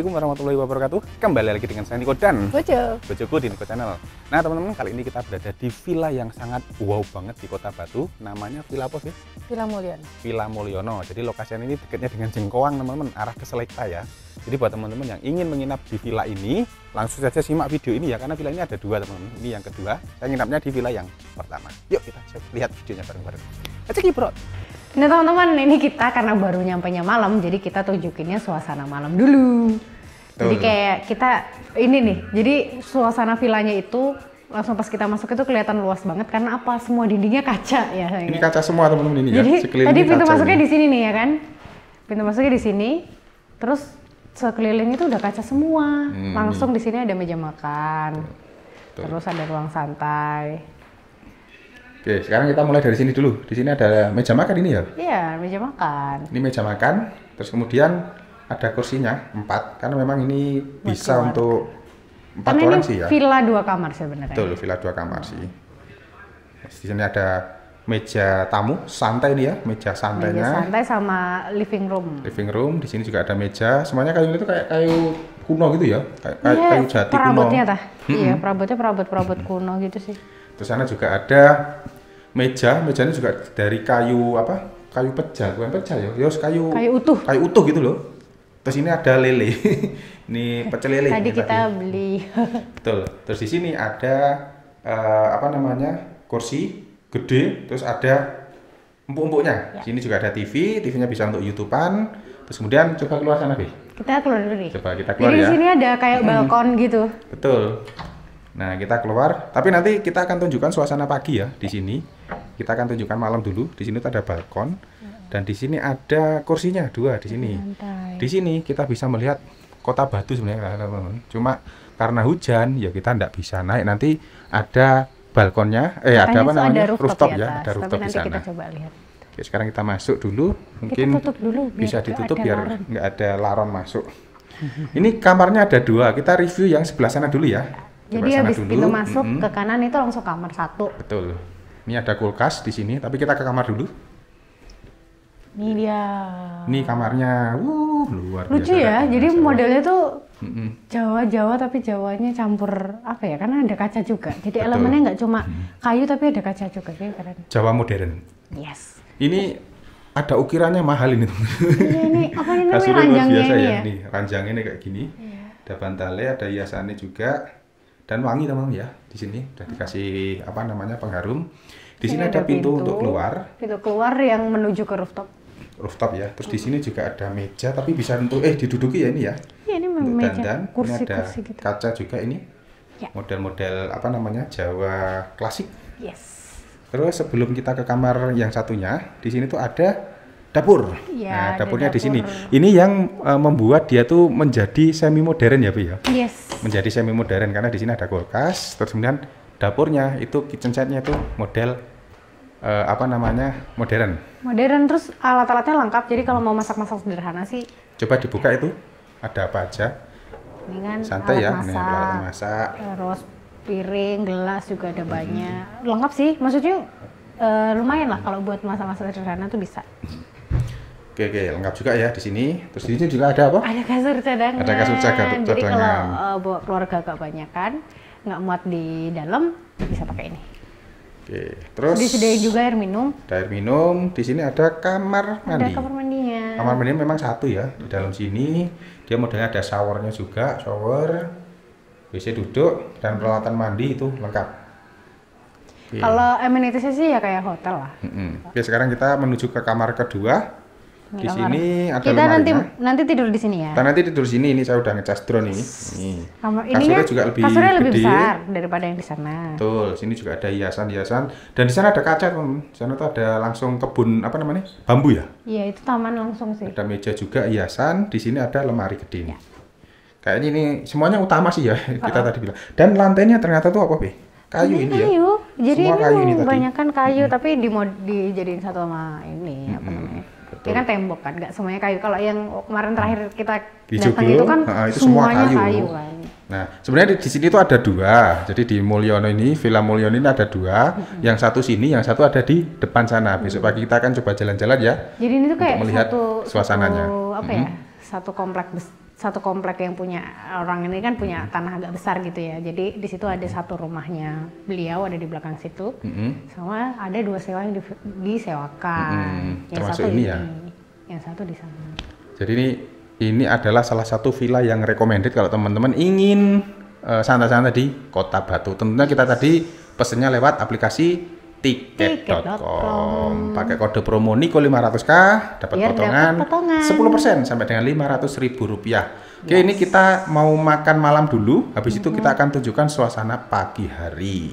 Assalamualaikum warahmatullahi wabarakatuh. Kembali lagi dengan saya Niko dan Bojo. Bojoku di Niko Channel. Nah teman-teman kali ini kita berada di villa yang sangat wow banget di kota Batu. Namanya Villa apa sih? Villa Mulyono. Villa Mulyono. Jadi lokasinya ini dekatnya dengan Jengkoang teman-teman. Arah ke Selekta ya. Jadi buat teman-teman yang ingin menginap di villa ini, langsung saja simak video ini ya, karena villa ini ada dua teman-teman. Ini yang kedua, saya nginapnya di villa yang pertama. Yuk kita cek lihat videonya bareng-bareng. Aja kiprot. Nah teman-teman, ini kita karena baru -nya malam, jadi kita tunjukinnya suasana malam dulu. Tuh. Jadi kayak kita ini nih, jadi suasana villanya itu langsung pas kita masuk itu kelihatan luas banget karena apa semua dindingnya kaca ya ini kaca semua teman-teman ini jadi, ya Jadi tadi pintu masuknya ini. di sini nih ya kan pintu masuknya di sini terus sekeliling itu udah kaca semua. Hmm. Langsung di sini ada meja makan. Betul. Terus ada ruang santai. Oke, sekarang kita mulai dari sini dulu. Di sini ada meja makan ini ya? Iya, meja makan. Ini meja makan, terus kemudian ada kursinya empat karena memang ini bisa untuk empat orang sih ya. Villa dua kamar sebenarnya. Betul, villa dua kamar sih. Di sini ada meja tamu, santai nih ya meja santainya. Meja santai sama living room. Living room, di sini juga ada meja. Semuanya kayu itu kayak kayu kuno gitu ya, kayu, yeah, iya, kayu jati perabotnya kuno. Tah. Mm Iya, perabotnya perabot-perabot kuno gitu sih. Terus sana juga ada meja, mejanya juga dari kayu apa? Kayu pecah, bukan pecah ya, Yos kayu kayu utuh. Kayu utuh gitu loh. Terus ini ada lele. ini pecel lele. Tadi kita tadi. beli. Betul. Terus di sini ada uh, apa namanya? kursi gede terus ada empuk-empuknya. Ya. Sini juga ada TV, TV-nya bisa untuk YouTubean. Terus kemudian coba keluar sana, Bi. Kita keluar dulu nih. Coba kita keluar Jadi ya. Di sini ada kayak hmm. balkon gitu. Betul. Nah, kita keluar, tapi nanti kita akan tunjukkan suasana pagi ya di sini. Kita akan tunjukkan malam dulu. Di sini ada balkon dan di sini ada kursinya dua di sini. Di sini kita bisa melihat kota Batu sebenarnya, Cuma karena hujan ya kita tidak bisa naik. Nanti ada balkonnya eh Katanya ada apa namanya ada rooftop, rooftop ya, ada rooftop di sana. Kita coba lihat. Oke, sekarang kita masuk dulu. Mungkin tutup dulu, bisa ditutup ada biar nggak ada laron masuk. Ini kamarnya ada dua. Kita review yang sebelah sana dulu ya. Jadi habis dulu. pintu masuk mm -hmm. ke kanan itu langsung kamar satu. Betul. Ini ada kulkas di sini, tapi kita ke kamar dulu. Ini dia. Ini kamarnya. Uh, luar Lucu ya. Jadi Jawa. modelnya tuh Jawa-Jawa tapi Jawanya campur apa ya? Karena ada kaca juga. Jadi Betul. elemennya nggak cuma kayu tapi ada kaca juga. Jadi keren. Jawa modern. Yes. Ini ada ukirannya mahal ini. Ini, iya, ini apa ini namanya ranjangnya ya? ya? Ini, ranjangnya ini kayak gini. Iya. Ada bantalnya, ada hiasannya juga. Dan wangi teman-teman ya di sini. Udah dikasih apa namanya pengharum. Di sini, sini ada, ada pintu, pintu untuk keluar. Pintu keluar yang menuju ke rooftop rooftop ya. Terus di sini juga ada meja tapi bisa untuk eh diduduki ya ini ya. Iya ini untuk meja. Dandan. Kursi, ini ada kursi gitu. kaca juga ini. Ya. Model-model ya. apa namanya Jawa klasik. Yes. Terus sebelum kita ke kamar yang satunya, di sini tuh ada dapur. Ya, nah, dapurnya dapur. di sini. Ini yang uh, membuat dia tuh menjadi semi modern ya, Bu ya. Yes. Menjadi semi modern karena di sini ada kulkas, terus kemudian dapurnya itu kitchen setnya itu model uh, apa namanya modern. Modern terus alat-alatnya lengkap. Jadi kalau mau masak-masak sederhana sih. Coba dibuka itu ada apa aja. Ini kan santai ya, alat ya, masak, ini alat masak. Terus piring, gelas juga ada hmm. banyak. Lengkap sih. Maksudnya uh, lumayan lah kalau buat masak-masak sederhana tuh bisa. Oke, oke, lengkap juga ya di sini. Terus di sini juga ada apa? Ada kasur cadangan. Ada kasur cadangan. Jadi kalau uh, eh, bawa keluarga agak banyak kan, nggak muat di dalam, bisa pakai ini. Oke, terus disediain juga air minum. air minum. Di sini ada kamar mandi. Ada kamar mandinya. Kamar mandinya memang satu ya di dalam sini. Dia modelnya ada showernya juga, shower, WC duduk dan peralatan mandi itu lengkap. Okay. Kalau amenitasnya sih ya kayak hotel lah. Mm -hmm. Oke, sekarang kita menuju ke kamar kedua. Di sini ada Kita lemarinya. nanti nah. nanti tidur di sini ya. Kita nanti tidur di sini ini saya udah ngecas drone ini. Ini. kasurnya juga lebih kasurnya lebih besar daripada yang di sana. Betul, sini juga ada hiasan-hiasan dan di sana ada kaca, teman. Di sana tuh ada langsung kebun apa namanya? Bambu ya? Iya, itu taman langsung sih. Ada meja juga hiasan, di sini ada lemari gede ini. Ya. Kayaknya ini semuanya utama sih ya, kita tadi bilang. Dan lantainya ternyata tuh apa, Be? kayu ini, ini ya? kayu. ya. Jadi Semua ini kayu ini tadi. kayu, hmm. tapi di dijadiin satu sama ini hmm. apa mm-hmm. Ya kan tembok kan, nggak semuanya kayu. Kalau yang kemarin terakhir hmm. kita di datang Joglo, itu kan uh, itu semuanya semua kayu. kayu kan. Nah, sebenarnya di sini itu ada dua. Jadi di Mulyono ini, Villa Mulyono ini ada dua. hmm Yang satu sini, yang satu ada di depan sana. Hmm. Besok pagi kita akan coba jalan-jalan ya. Jadi ini tuh kayak melihat satu, suasananya. Satu, apa mm-hmm. ya? Hmm. Satu komplek satu komplek yang punya orang ini kan punya tanah agak besar gitu ya. Jadi di situ ada satu rumahnya beliau ada di belakang situ, mm-hmm. sama ada dua sewa yang disewakan. Mm-hmm. Yang Termasuk satu ini ya, yang satu di sana. Jadi ini ini adalah salah satu villa yang recommended kalau teman-teman ingin uh, santai-santai di Kota Batu. Tentunya kita tadi pesennya lewat aplikasi tiket.com pakai kode promo Niko 500k iya, dapat potongan, potongan 10% sampai dengan 500 ribu rupiah oke yes. ini kita mau makan malam dulu habis mm -hmm. itu kita mm-hmm. akan tunjukkan suasana pagi hari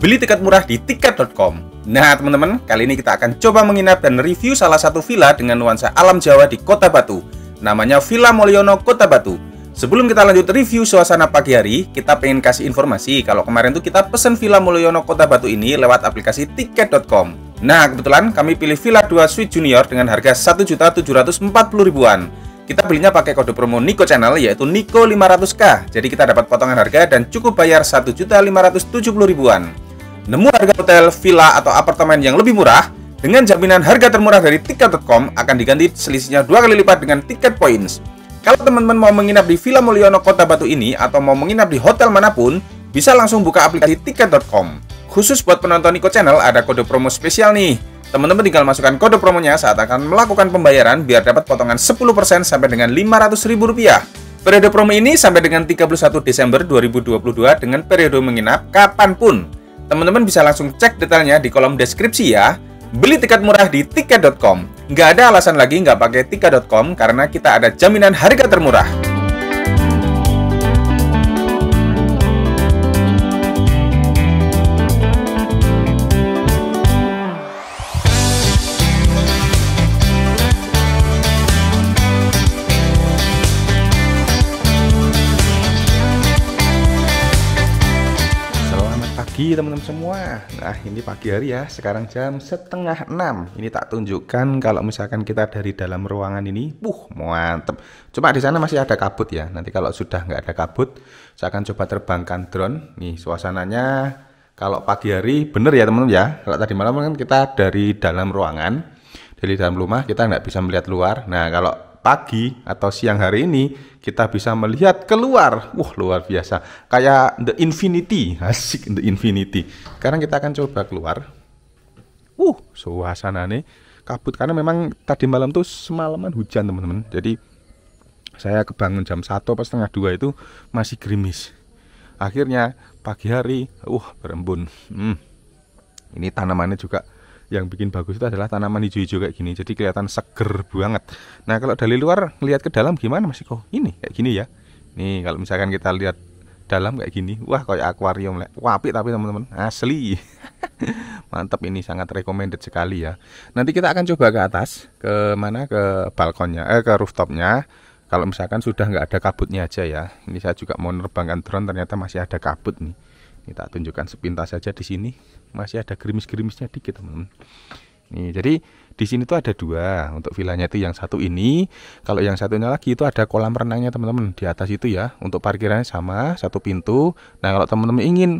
beli tiket murah di tiket.com. Nah, teman-teman, kali ini kita akan coba menginap dan review salah satu villa dengan nuansa alam Jawa di Kota Batu namanya Villa Moliono Kota Batu. Sebelum kita lanjut review suasana pagi hari, kita pengen kasih informasi kalau kemarin tuh kita pesen Villa Mulyono Kota Batu ini lewat aplikasi tiket.com. Nah, kebetulan kami pilih Villa 2 Suite Junior dengan harga 1.740 ribuan. Kita belinya pakai kode promo Nico Channel yaitu Nico 500k. Jadi kita dapat potongan harga dan cukup bayar 1.570 ribuan. Nemu harga hotel, villa atau apartemen yang lebih murah? Dengan jaminan harga termurah dari tiket.com akan diganti selisihnya dua kali lipat dengan tiket points. Kalau teman-teman mau menginap di Villa Mulyono Kota Batu ini atau mau menginap di hotel manapun, bisa langsung buka aplikasi tiket.com. Khusus buat penonton Niko Channel ada kode promo spesial nih. Teman-teman tinggal masukkan kode promonya saat akan melakukan pembayaran biar dapat potongan 10% sampai dengan Rp500.000. Periode promo ini sampai dengan 31 Desember 2022 dengan periode menginap kapanpun. Teman-teman bisa langsung cek detailnya di kolom deskripsi ya. Beli tiket murah di tiket.com. Nggak ada alasan lagi nggak pakai tiket.com karena kita ada jaminan harga termurah. teman-teman semua Nah ini pagi hari ya sekarang jam setengah enam Ini tak tunjukkan kalau misalkan kita dari dalam ruangan ini Wuh mantep Cuma di sana masih ada kabut ya Nanti kalau sudah nggak ada kabut Saya akan coba terbangkan drone Nih suasananya kalau pagi hari bener ya teman-teman ya Kalau tadi malam kan kita dari dalam ruangan Dari dalam rumah kita nggak bisa melihat luar Nah kalau pagi atau siang hari ini kita bisa melihat keluar. Wah, luar biasa. Kayak the infinity, asik the infinity. Sekarang kita akan coba keluar. Uh, suasana nih kabut karena memang tadi malam tuh semalaman hujan, teman-teman. Jadi saya kebangun jam 1 pas setengah dua itu masih gerimis. Akhirnya pagi hari, uh, berembun. Hmm. Ini tanamannya juga yang bikin bagus itu adalah tanaman hijau-hijau kayak gini jadi kelihatan seger banget nah kalau dari luar lihat ke dalam gimana masih kok ini kayak gini ya nih kalau misalkan kita lihat dalam kayak gini wah kayak akuarium lah. wapi tapi teman-teman asli mantap ini sangat recommended sekali ya nanti kita akan coba ke atas ke mana ke balkonnya eh ke rooftopnya kalau misalkan sudah nggak ada kabutnya aja ya ini saya juga mau nerbangkan drone ternyata masih ada kabut nih ini tak tunjukkan sepintas saja di sini masih ada gerimis-gerimisnya dikit teman-teman nih jadi di sini tuh ada dua untuk villanya itu yang satu ini kalau yang satunya lagi itu ada kolam renangnya teman-teman di atas itu ya untuk parkirannya sama satu pintu nah kalau teman-teman ingin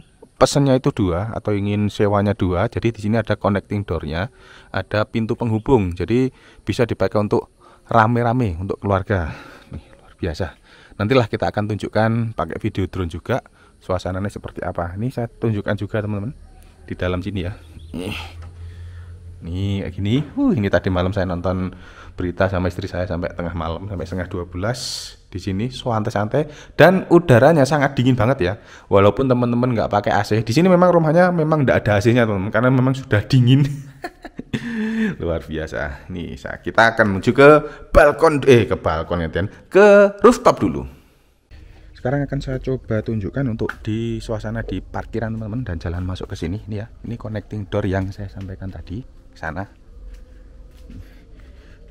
pesennya itu dua atau ingin sewanya dua jadi di sini ada connecting doornya ada pintu penghubung jadi bisa dipakai untuk rame-rame untuk keluarga nih luar biasa nantilah kita akan tunjukkan pakai video drone juga suasananya seperti apa ini saya tunjukkan juga teman-teman di dalam sini ya nih kayak gini uh ini tadi malam saya nonton berita sama istri saya sampai tengah malam sampai setengah 12 di sini santai-santai dan udaranya sangat dingin banget ya walaupun teman-teman nggak pakai AC di sini memang rumahnya memang nggak ada AC-nya teman karena memang sudah dingin luar biasa nih kita akan menuju ke balkon eh ke balkon ya ke rooftop dulu sekarang akan saya coba tunjukkan untuk di suasana di parkiran teman-teman dan jalan masuk ke sini ini ya ini connecting door yang saya sampaikan tadi sana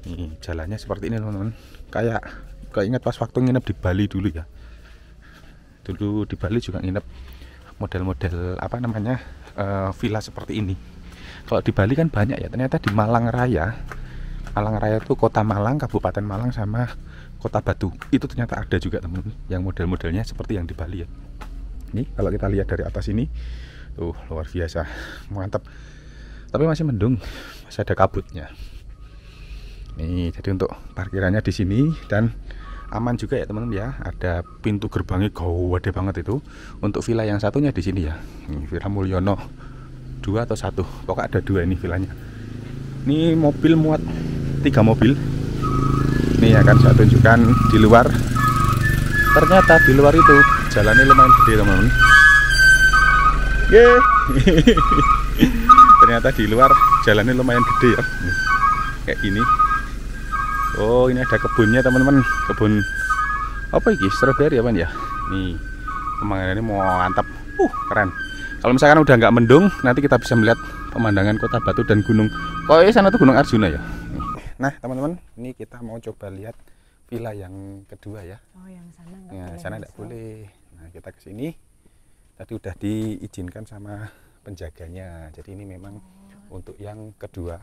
ini jalannya seperti ini teman-teman kayak ingat pas waktu nginep di Bali dulu ya dulu di Bali juga nginep model-model apa namanya uh, villa seperti ini kalau di Bali kan banyak ya ternyata di Malang Raya Malang Raya itu kota Malang Kabupaten Malang sama kota batu itu ternyata ada juga teman-teman yang model-modelnya seperti yang di Bali ya ini kalau kita lihat dari atas ini tuh luar biasa mantap tapi masih mendung masih ada kabutnya nih jadi untuk parkirannya di sini dan aman juga ya teman-teman ya ada pintu gerbangnya gede banget itu untuk villa yang satunya di sini ya ini villa Mulyono dua atau satu pokoknya ada dua ini villanya ini mobil muat tiga mobil ini akan saya tunjukkan di luar ternyata di luar itu jalannya lumayan gede teman-teman ternyata di luar jalannya lumayan gede ya kayak ini oh ini ada kebunnya teman-teman kebun apa ini strawberry apa ya nih pemandangan ini mau mantap uh keren kalau misalkan udah nggak mendung nanti kita bisa melihat pemandangan kota Batu dan gunung kok oh, sana tuh gunung Arjuna ya Nah, teman-teman, ini kita mau coba lihat villa yang kedua ya. Oh, yang sana enggak ya, boleh. sana enggak boleh. Nah, kita ke sini. Tadi udah diizinkan sama penjaganya. Jadi ini memang oh. untuk yang kedua.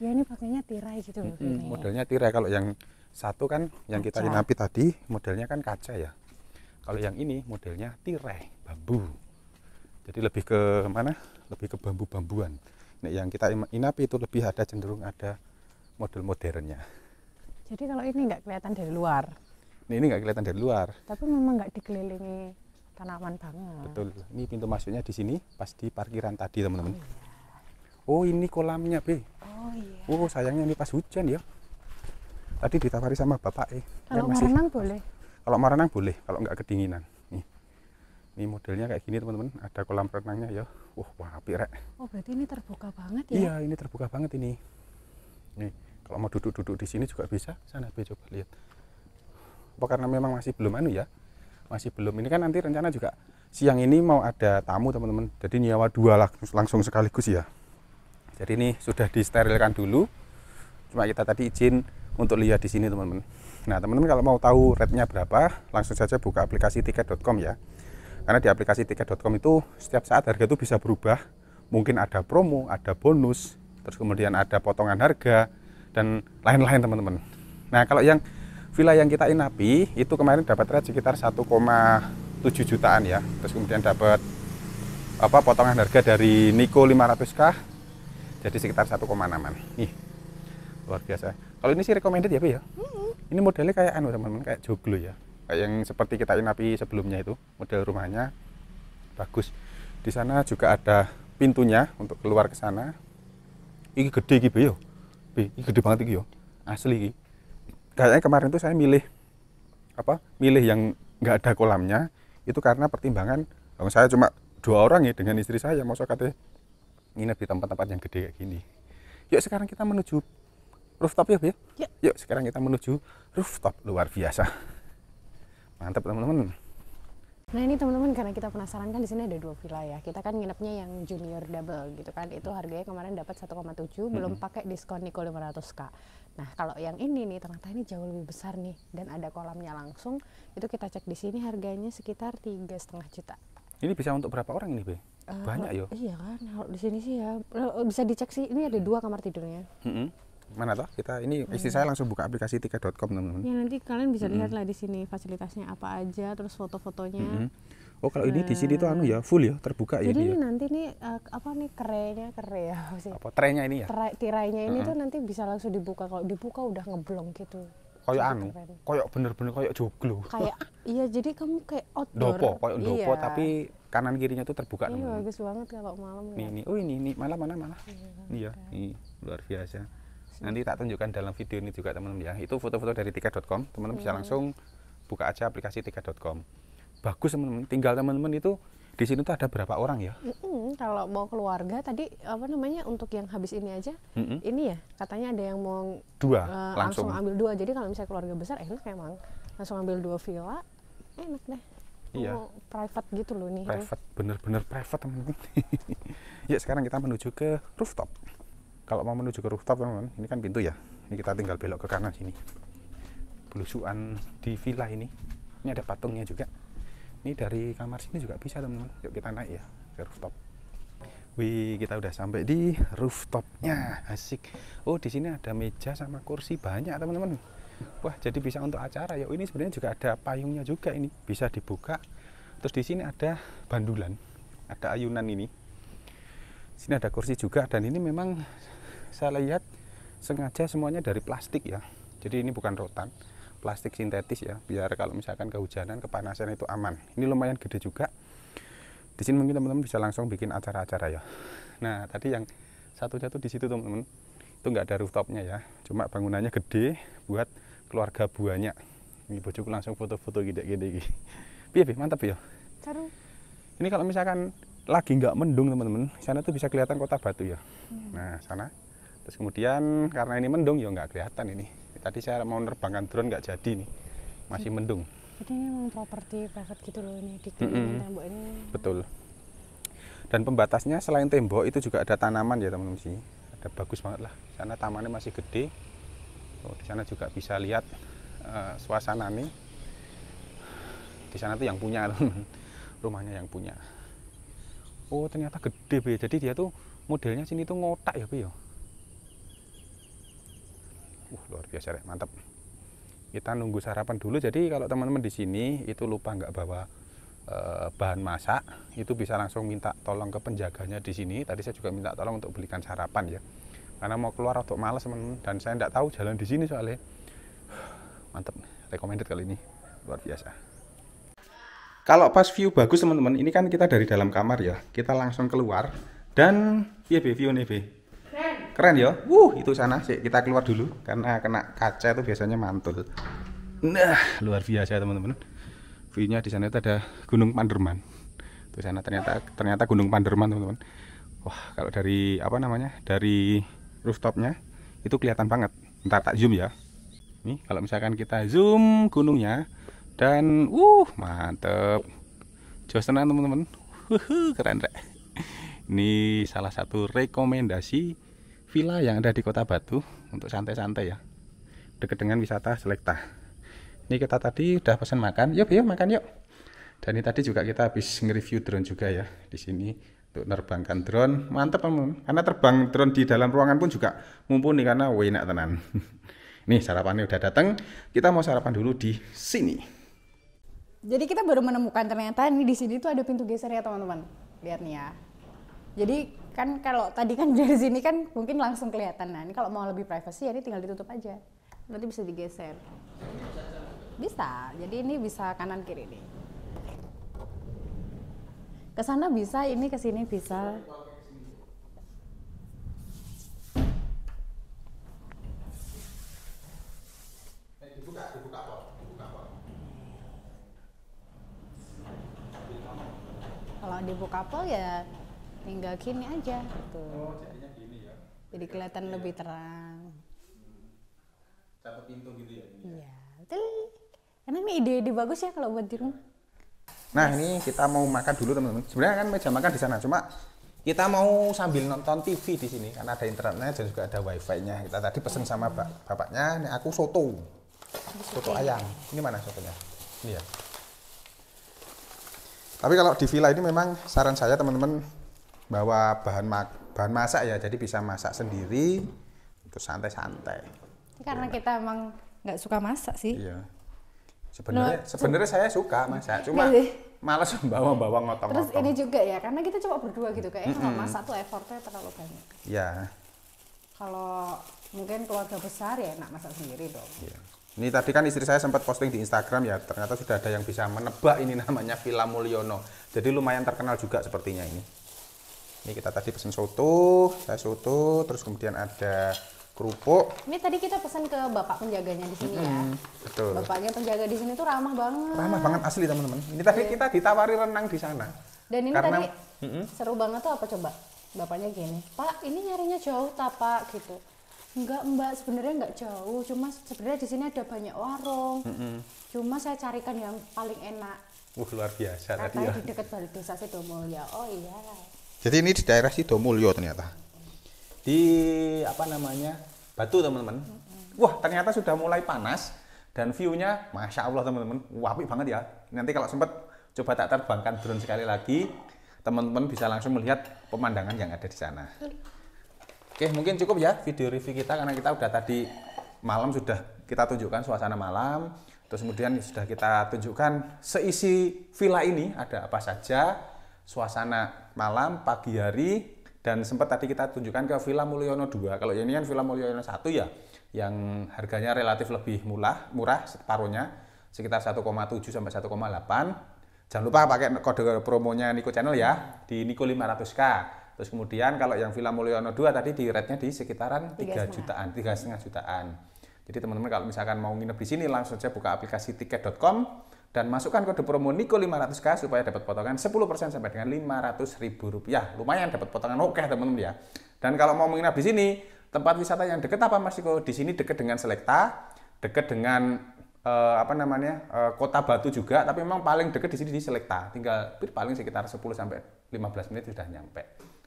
Dia ini pakainya tirai gitu Mm -hmm. Modelnya tirai kalau yang satu kan yang kaca. kita inapi tadi modelnya kan kaca ya. Kalau yang ini modelnya tirai bambu. Jadi lebih ke mana? Lebih ke bambu-bambuan. Nah, yang kita inapi itu lebih ada cenderung ada model modernnya. Jadi kalau ini nggak kelihatan dari luar? Ini ini nggak kelihatan dari luar. Tapi memang nggak dikelilingi tanaman banget. Betul. Ini pintu masuknya di sini, pas di parkiran tadi teman-teman. Oh, iya. oh ini kolamnya, Be. Oh iya. Oh sayangnya ini pas hujan ya. Tadi ditawari sama bapak eh. Kalau ya, masih... boleh? Kalau mau boleh, kalau nggak kedinginan. Nih. Ini modelnya kayak gini teman-teman, ada kolam renangnya ya. Wah, wow, wah rek. Oh berarti ini terbuka banget ya? Iya, ini terbuka banget ini. Nih kalau mau duduk-duduk di sini juga bisa sana bisa coba lihat apa karena memang masih belum anu ya masih belum ini kan nanti rencana juga siang ini mau ada tamu teman-teman jadi nyawa dua lah langsung sekaligus ya jadi ini sudah disterilkan dulu cuma kita tadi izin untuk lihat di sini teman-teman nah teman-teman kalau mau tahu rate-nya berapa langsung saja buka aplikasi tiket.com ya karena di aplikasi tiket.com itu setiap saat harga itu bisa berubah mungkin ada promo ada bonus terus kemudian ada potongan harga dan lain-lain teman-teman. Nah kalau yang villa yang kita inapi itu kemarin dapat rate sekitar 1,7 jutaan ya. Terus kemudian dapat apa potongan harga dari Niko 500k jadi sekitar 1,6an. Nih luar biasa. Kalau ini sih recommended ya, Bu ya. Ini modelnya kayak anu teman-teman kayak joglo ya. Kayak yang seperti kita inapi sebelumnya itu model rumahnya bagus. Di sana juga ada pintunya untuk keluar ke sana. Ini gede gitu ya ini gede banget iki yo asli iki kayaknya kemarin tuh saya milih apa milih yang nggak ada kolamnya itu karena pertimbangan kalau oh, saya cuma dua orang ya dengan istri saya mau katanya nginep di tempat-tempat yang gede kayak gini yuk sekarang kita menuju rooftop ya, ya? ya yuk sekarang kita menuju rooftop luar biasa mantap teman-teman Nah ini teman-teman karena kita penasaran kan di sini ada dua villa ya. Kita kan nginepnya yang junior double gitu kan. Itu harganya kemarin dapat 1,7 mm -hmm. belum pakai diskon Niko 500k. Nah kalau yang ini nih ternyata ini jauh lebih besar nih dan ada kolamnya langsung. Itu kita cek di sini harganya sekitar tiga setengah juta. Ini bisa untuk berapa orang ini Be? Uh, Banyak yo. Iya kan. Kalau di sini sih ya eh, bisa dicek sih. Ini ada dua kamar tidurnya. -hmm mana toh kita ini istri saya hmm. langsung buka aplikasi tiket.com teman-teman. Ya nanti kalian bisa lihat hmm. lah di sini fasilitasnya apa aja, terus foto-fotonya. Mm Oh kalau ini di eh, sini tuh anu ya full ya terbuka jadi ya. Jadi ini ya? nanti nih uh, apa nih kerenya kere ya Apa trennya ini ya? tirainya ini tuh hmm. nanti bisa langsung dibuka kalau dibuka udah ngeblong gitu. Koyok anu, koyok bener-bener koyok joglo. Kayak iya jadi kamu kayak outdoor. Dopo, koyok dopo iya. tapi kanan kirinya tuh terbuka. Ini iya, bagus banget kalau malam. Ini, ya. oh ini, ini malam mana malah. iya. Ini ya, luar biasa. Nanti tak tunjukkan dalam video ini juga teman-teman ya. Itu foto-foto dari tiket.com. Teman-teman hmm. bisa iya. langsung buka aja aplikasi tiket.com. Bagus teman-teman. Tinggal teman-teman itu di sini tuh ada berapa orang ya? Mm -mm, kalau mau keluarga tadi apa namanya untuk yang habis ini aja, mm -mm. ini ya katanya ada yang mau dua uh, langsung. langsung ambil dua. Jadi kalau misalnya keluarga besar enak emang langsung ambil dua villa enak deh. Iya. Mau private gitu loh nih. Private, bener-bener private teman-teman. ya sekarang kita menuju ke rooftop kalau mau menuju ke rooftop teman-teman ini kan pintu ya ini kita tinggal belok ke kanan sini belusuan di villa ini ini ada patungnya juga ini dari kamar sini juga bisa teman-teman yuk kita naik ya ke rooftop wih kita udah sampai di rooftopnya asik oh di sini ada meja sama kursi banyak teman-teman wah jadi bisa untuk acara ya ini sebenarnya juga ada payungnya juga ini bisa dibuka terus di sini ada bandulan ada ayunan ini sini ada kursi juga dan ini memang saya lihat sengaja semuanya dari plastik ya. Jadi ini bukan rotan, plastik sintetis ya, biar kalau misalkan kehujanan, kepanasan itu aman. Ini lumayan gede juga. Di sini mungkin teman-teman bisa langsung bikin acara-acara ya. Nah, tadi yang satu jatuh di situ teman-teman. Itu nggak ada rooftopnya ya, cuma bangunannya gede buat keluarga buahnya. Ini bojoku langsung foto-foto gede-gede gitu. bi mantap ya. Ini kalau misalkan lagi nggak mendung teman-teman, sana tuh bisa kelihatan kota Batu ya. Iya. Nah, sana terus kemudian karena ini mendung ya nggak kelihatan ini tadi saya mau nerbangkan drone nggak jadi nih masih mendung jadi ini memang properti private gitu loh ini di mm -hmm. tembok ini betul dan pembatasnya selain tembok itu juga ada tanaman ya teman-teman sih ada bagus banget lah sana tamannya masih gede oh, di sana juga bisa lihat uh, suasana nih di sana tuh yang punya teman rumahnya yang punya oh ternyata gede be jadi dia tuh modelnya sini tuh ngotak ya be yo. Ya? uh luar biasa rek mantap kita nunggu sarapan dulu jadi kalau teman-teman di sini itu lupa nggak bawa e, bahan masak itu bisa langsung minta tolong ke penjaganya di sini tadi saya juga minta tolong untuk belikan sarapan ya karena mau keluar untuk malas teman teman dan saya tidak tahu jalan di sini soalnya mantap recommended kali ini luar biasa kalau pas view bagus teman-teman, ini kan kita dari dalam kamar ya. Kita langsung keluar dan piye ya, view nih, keren ya wuh itu sana sih kita keluar dulu karena kena kaca itu biasanya mantul nah luar biasa ya, teman-teman view-nya di sana itu ada Gunung Panderman di sana ternyata ternyata Gunung Panderman teman-teman wah kalau dari apa namanya dari rooftopnya itu kelihatan banget ntar tak zoom ya nih kalau misalkan kita zoom gunungnya dan uh mantep jos tenang teman-teman keren rek ini salah satu rekomendasi villa yang ada di kota Batu untuk santai-santai ya dekat dengan wisata selekta ini kita tadi udah pesan makan yuk yuk makan yuk dan ini tadi juga kita habis nge-review drone juga ya di sini untuk nerbangkan drone mantep amun karena terbang drone di dalam ruangan pun juga mumpuni karena enak tenan nih sarapannya udah datang kita mau sarapan dulu di sini jadi kita baru menemukan ternyata ini di sini tuh ada pintu geser ya teman-teman lihat nih ya jadi kan kalau tadi kan dari sini kan mungkin langsung kelihatan nah ini kalau mau lebih privacy ya ini tinggal ditutup aja nanti bisa digeser bisa jadi ini bisa kanan kiri nih ke sana bisa ini ke sini bisa kalau dibuka pol ya hingga kini aja gitu. Oh, jadinya gini ya. Jadi kelihatan ya. lebih terang. Hmm. pintu gitu ya, ya. Iya, betul. Karena ini ide-ide bagus ya kalau buat di rumah. Nah, yes. ini kita mau makan dulu, teman-teman. Sebenarnya kan meja makan di sana, cuma kita mau sambil nonton TV di sini karena ada internetnya dan juga ada wifi-nya. Kita tadi pesen sama bap bapaknya, ini aku soto. Soto ayam. Ini mana sotonya? Ini ya. Tapi kalau di villa ini memang saran saya teman-teman bawa bahan mak bahan masak ya jadi bisa masak sendiri terus santai-santai karena kita emang nggak suka masak sih iya. sebenarnya no, nah, sebenarnya saya suka masak cuma malas bawa bawa ngotong terus ini juga ya karena kita coba berdua gitu kayaknya mm -hmm. kalau masak tuh effortnya terlalu banyak ya kalau mungkin keluarga besar ya enak masak sendiri dong ya. Ini tadi kan istri saya sempat posting di Instagram ya, ternyata sudah ada yang bisa menebak ini namanya Villa Mulyono. Jadi lumayan terkenal juga sepertinya ini ini kita tadi pesan soto saya soto terus kemudian ada kerupuk ini tadi kita pesan ke bapak penjaganya di sini mm -hmm. ya betul bapaknya penjaga di sini tuh ramah banget ramah banget asli teman-teman ini tadi yeah. kita ditawari renang di sana dan ini Karena, tadi mm -hmm. seru banget tuh apa coba bapaknya gini pak ini nyarinya jauh tak pak gitu Enggak mbak, sebenarnya enggak jauh. Cuma sebenarnya di sini ada banyak warung. Mm -hmm. Cuma saya carikan yang paling enak. Wah luar biasa Katanya tadi ya. di dekat balik desa ya. Oh iya jadi ini di daerah Sidomulyo ternyata di apa namanya Batu teman-teman wah ternyata sudah mulai panas dan viewnya masya Allah teman-teman wapi banget ya nanti kalau sempat coba tak terbangkan drone sekali lagi teman-teman bisa langsung melihat pemandangan yang ada di sana oke mungkin cukup ya video review kita karena kita udah tadi malam sudah kita tunjukkan suasana malam terus kemudian sudah kita tunjukkan seisi villa ini ada apa saja suasana malam, pagi hari, dan sempat tadi kita tunjukkan ke Villa Mulyono 2. Kalau ini kan Villa Mulyono 1 ya, yang harganya relatif lebih murah, murah separuhnya, sekitar 1,7 sampai 1,8. Jangan lupa pakai kode promonya Niko Channel ya, di Niko 500K. Terus kemudian kalau yang Villa Mulyono 2 tadi di rate-nya di sekitaran 3 jutaan, 3,5 jutaan. Jadi teman-teman kalau misalkan mau nginep di sini langsung saja buka aplikasi tiket.com dan masukkan kode promo Niko 500k supaya dapat potongan 10% sampai dengan 500 ribu rupiah. Lumayan dapat potongan oke teman-teman ya. Dan kalau mau menginap di sini, tempat wisata yang dekat apa Mas Niko? Di sini dekat dengan Selekta, dekat dengan eh, apa namanya eh, Kota Batu juga, tapi memang paling dekat di sini di Selekta. Tinggal paling sekitar 10 sampai 15 menit sudah nyampe.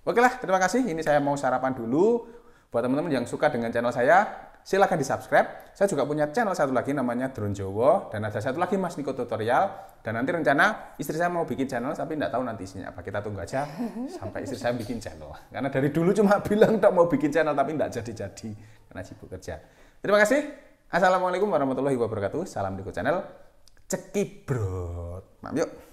Oke lah, terima kasih. Ini saya mau sarapan dulu. Buat teman-teman yang suka dengan channel saya, silahkan di subscribe. Saya juga punya channel satu lagi namanya Drone Jowo dan ada satu lagi Mas Niko Tutorial dan nanti rencana istri saya mau bikin channel tapi nggak tahu nanti isinya apa. Kita tunggu aja sampai istri saya bikin channel. Karena dari dulu cuma bilang tak mau bikin channel tapi nggak jadi-jadi karena sibuk kerja. Terima kasih. Assalamualaikum warahmatullahi wabarakatuh. Salam Niko Channel. Cekibrot. Mam yuk.